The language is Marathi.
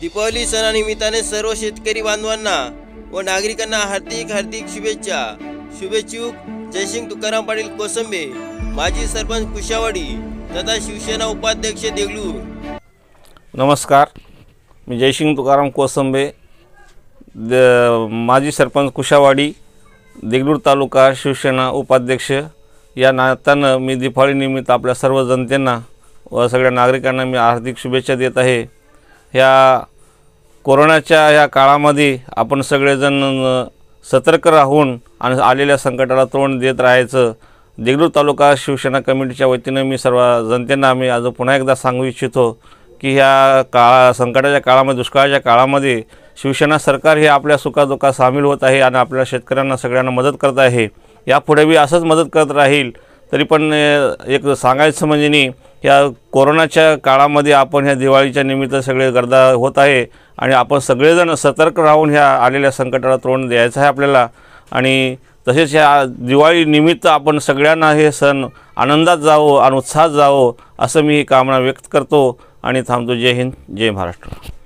दीपावली सणानिमित्ताने सर्व शेतकरी बांधवांना व नागरिकांना हार्दिक हार्दिक शुभेच्छा शुभेच्छुक जयसिंग तुकाराम पाटील कोसंबे माजी सरपंच कुशावाडी तथा शिवसेना उपाध्यक्ष देगलूर नमस्कार मी जयसिंग तुकाराम कोसंबे द माजी सरपंच कुशावाडी देगलूर तालुका शिवसेना उपाध्यक्ष या नात्यानं मी निमित्त आपल्या सर्व जनतेंना व सगळ्या नागरिकांना मी हार्दिक शुभेच्छा देत आहे ह्या कोरोनाच्या ह्या काळामध्ये आपण सगळेजण सतर्क राहून आणि आलेल्या संकटाला तोंड देत राहायचं देगलूर तालुका शिवसेना कमिटीच्या वतीनं मी सर्व जनतेंना आम्ही आज पुन्हा एकदा सांगू इच्छितो की ह्या काळा संकटाच्या काळामध्ये दुष्काळाच्या काळामध्ये शिवसेना सरकार हे आपल्या सुखादुखात सामील होत आहे आणि आपल्या शेतकऱ्यांना सगळ्यांना मदत करत आहे यापुढे बी असंच मदत करत राहील तरी पण एक सांगायचं म्हणजे नाही या कोरोनाच्या काळामध्ये आपण ह्या दिवाळीच्या निमित्त सगळे गर्दा होत आहे आणि आपण सगळेजण सतर्क राहून ह्या आलेल्या संकटाला तोंड द्यायचं आहे आपल्याला आणि तसेच ह्या दिवाळीनिमित्त आपण सगळ्यांना हे सण आनंदात जावो आणि उत्साहात जावो असं मी ही कामना व्यक्त करतो आणि थांबतो जय हिंद जय महाराष्ट्र